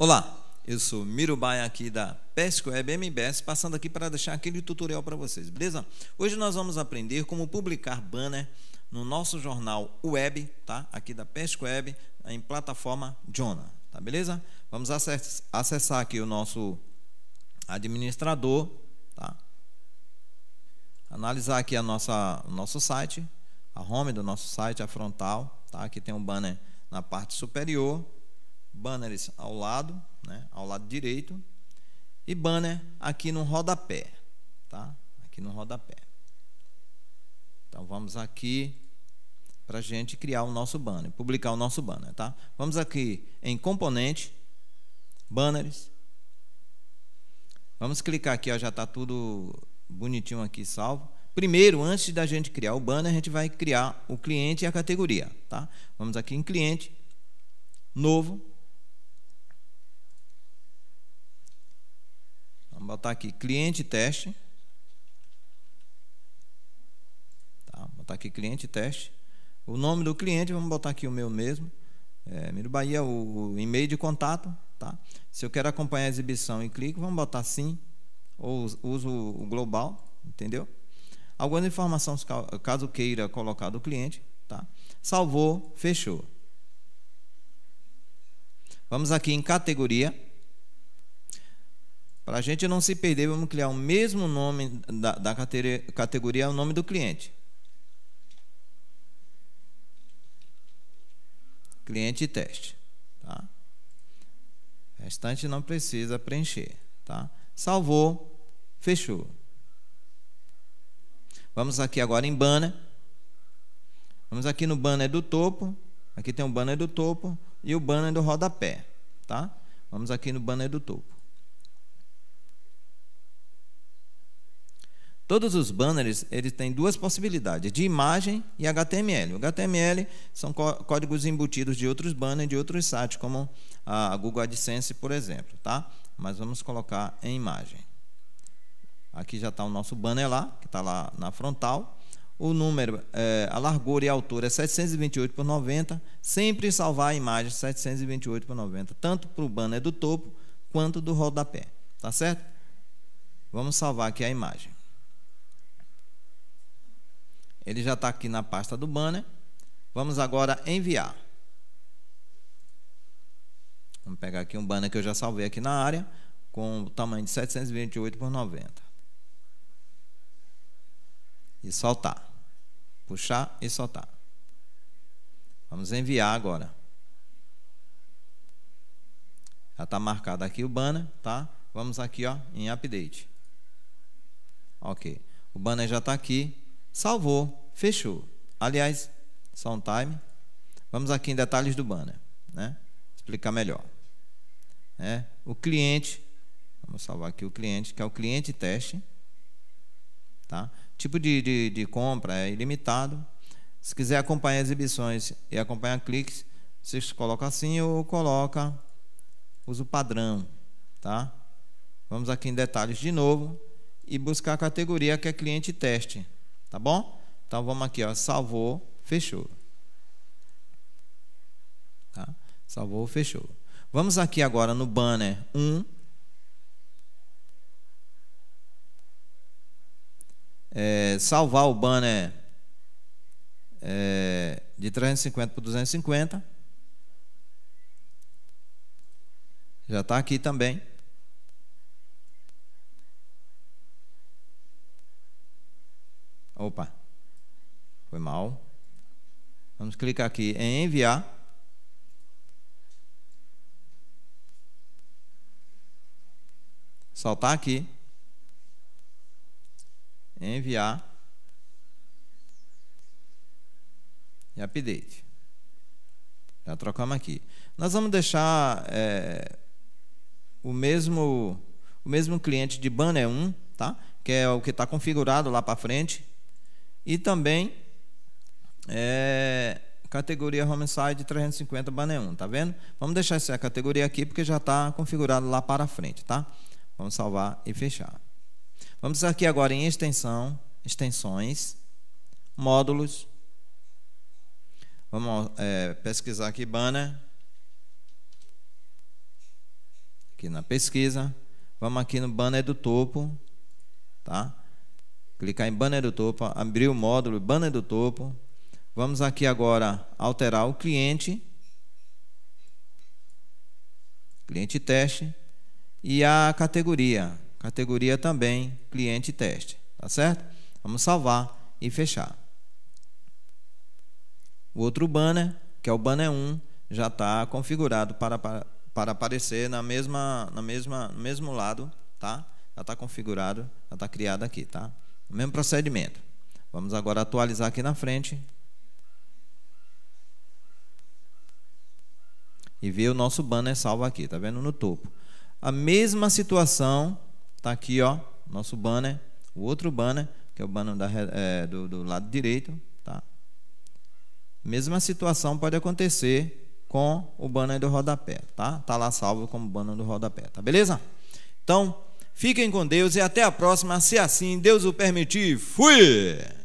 Olá, eu sou Miro Baia aqui da PESCO Web MBS, passando aqui para deixar aquele tutorial para vocês, beleza? Hoje nós vamos aprender como publicar banner no nosso jornal web, tá? Aqui da PESCO Web, em plataforma Jona, tá beleza? Vamos acessar aqui o nosso administrador, tá? Analisar aqui a nossa, o nosso site, a home do nosso site, a frontal, tá? Aqui tem um banner na parte superior, banners ao lado, né, ao lado direito, e banner aqui no rodapé, tá? Aqui no rodapé. Então vamos aqui para a gente criar o nosso banner, publicar o nosso banner, tá? Vamos aqui em componente, banners. Vamos clicar aqui, ó, já está tudo bonitinho aqui salvo. Primeiro, antes da gente criar o banner, a gente vai criar o cliente e a categoria, tá? Vamos aqui em cliente, novo, botar aqui cliente teste. Tá, botar aqui cliente teste. O nome do cliente, vamos botar aqui o meu mesmo. É, Miro Bahia, o, o e-mail de contato. Tá? Se eu quero acompanhar a exibição e clico, vamos botar sim. Ou uso o global, entendeu? Algumas informações, caso queira colocar do cliente. Tá? Salvou, fechou. Vamos aqui em categoria. Para a gente não se perder, vamos criar o mesmo nome da, da categoria ao nome do cliente. Cliente teste. Tá? Restante não precisa preencher. Tá? Salvou, fechou. Vamos aqui agora em banner. Vamos aqui no banner do topo. Aqui tem o banner do topo e o banner do rodapé, tá? Vamos aqui no banner do topo. Todos os banners eles têm duas possibilidades, de imagem e HTML. O HTML são códigos embutidos de outros banners, de outros sites, como a Google AdSense, por exemplo. Tá? Mas vamos colocar em imagem. Aqui já está o nosso banner lá, que está lá na frontal. O número, é, a largura e a altura é 728 por 90. Sempre salvar a imagem 728 por 90, tanto para o banner do topo quanto do rodapé. Tá certo? Vamos salvar aqui a imagem. Ele já está aqui na pasta do banner. Vamos agora enviar. Vamos pegar aqui um banner que eu já salvei aqui na área, com o tamanho de 728 por 90. E soltar. Puxar e soltar. Vamos enviar agora. Já está marcado aqui o banner, tá? Vamos aqui ó, em update. Ok. O banner já está aqui. Salvou, fechou. Aliás, só um time. Vamos aqui em detalhes do banner, né? Explicar melhor. É, o cliente, vamos salvar aqui o cliente, que é o cliente teste. Tá? Tipo de, de, de compra é ilimitado. Se quiser acompanhar exibições e acompanhar cliques, você coloca assim ou coloca uso padrão, tá? Vamos aqui em detalhes de novo e buscar a categoria que é cliente teste. Tá bom? Então vamos aqui, ó, salvou, fechou. Tá? Salvou, fechou. Vamos aqui agora no banner 1. É, salvar o banner é, de 350 para 250. Já está aqui também. Opa, foi mal. Vamos clicar aqui em enviar. Saltar aqui. Enviar. E update. Já trocamos aqui. Nós vamos deixar é, o, mesmo, o mesmo cliente de banner 1, tá? que é o que está configurado lá para frente. E também é, categoria Homicide 350 Baneon, tá vendo? Vamos deixar essa categoria aqui porque já está configurado lá para frente, tá? Vamos salvar e fechar. Vamos aqui agora em extensão, extensões, módulos. Vamos é, pesquisar aqui banner. Aqui na pesquisa. Vamos aqui no banner do topo, tá? clicar em banner do topo, abrir o módulo banner do topo. Vamos aqui agora alterar o cliente, cliente teste e a categoria, categoria também cliente teste, tá certo? Vamos salvar e fechar. O outro banner, que é o banner 1, já está configurado para, para, para aparecer na mesma, na mesma, no mesmo lado, tá? Já está configurado, já está criado aqui, tá? O mesmo procedimento. Vamos agora atualizar aqui na frente. E ver o nosso banner salvo aqui, tá vendo? No topo. A mesma situação, tá aqui, ó, nosso banner, o outro banner, que é o banner da, é, do, do lado direito, tá? Mesma situação pode acontecer com o banner do rodapé, tá? Tá lá salvo como banner do rodapé, tá beleza? Então, Fiquem com Deus e até a próxima, se assim Deus o permitir. Fui!